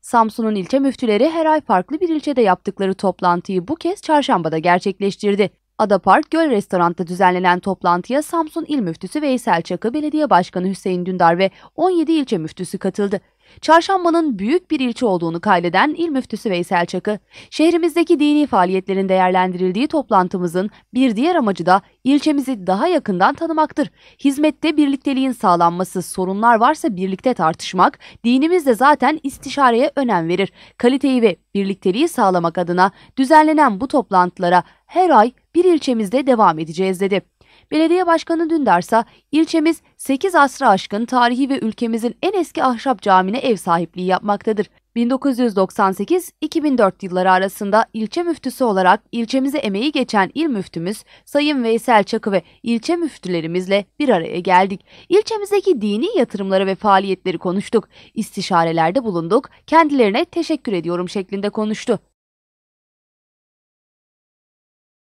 Samsun'un ilçe müftüleri her ay farklı bir ilçede yaptıkları toplantıyı bu kez çarşambada gerçekleştirdi. Adapark Göl Restoran'da düzenlenen toplantıya Samsun İl Müftüsü Veysel Çakı, Belediye Başkanı Hüseyin Dündar ve 17 ilçe müftüsü katıldı. Çarşambanın büyük bir ilçe olduğunu kaydeden İl Müftüsü Veysel Çakı, şehrimizdeki dini faaliyetlerin değerlendirildiği toplantımızın bir diğer amacı da ilçemizi daha yakından tanımaktır. Hizmette birlikteliğin sağlanması, sorunlar varsa birlikte tartışmak, dinimiz de zaten istişareye önem verir. Kaliteyi ve birlikteliği sağlamak adına düzenlenen bu toplantılara her ay bir ilçemizde devam edeceğiz dedi. Belediye Başkanı Dündarsa, ise ilçemiz 8 asrı aşkın tarihi ve ülkemizin en eski ahşap camine ev sahipliği yapmaktadır. 1998-2004 yılları arasında ilçe müftüsü olarak ilçemize emeği geçen il müftümüz Sayın Veysel Çakı ve ilçe müftülerimizle bir araya geldik. İlçemizdeki dini yatırımları ve faaliyetleri konuştuk. İstişarelerde bulunduk. Kendilerine teşekkür ediyorum şeklinde konuştu.